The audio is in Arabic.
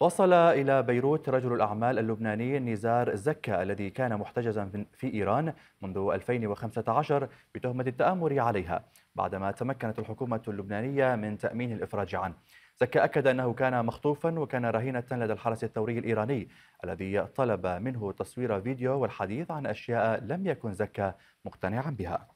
وصل إلى بيروت رجل الأعمال اللبناني نزار زكا الذي كان محتجزا في إيران منذ 2015 بتهمة التآمر عليها بعدما تمكنت الحكومة اللبنانية من تأمين الإفراج عنه زكا أكد أنه كان مخطوفا وكان رهينة لدى الحرس الثوري الإيراني الذي طلب منه تصوير فيديو والحديث عن أشياء لم يكن زكا مقتنعا بها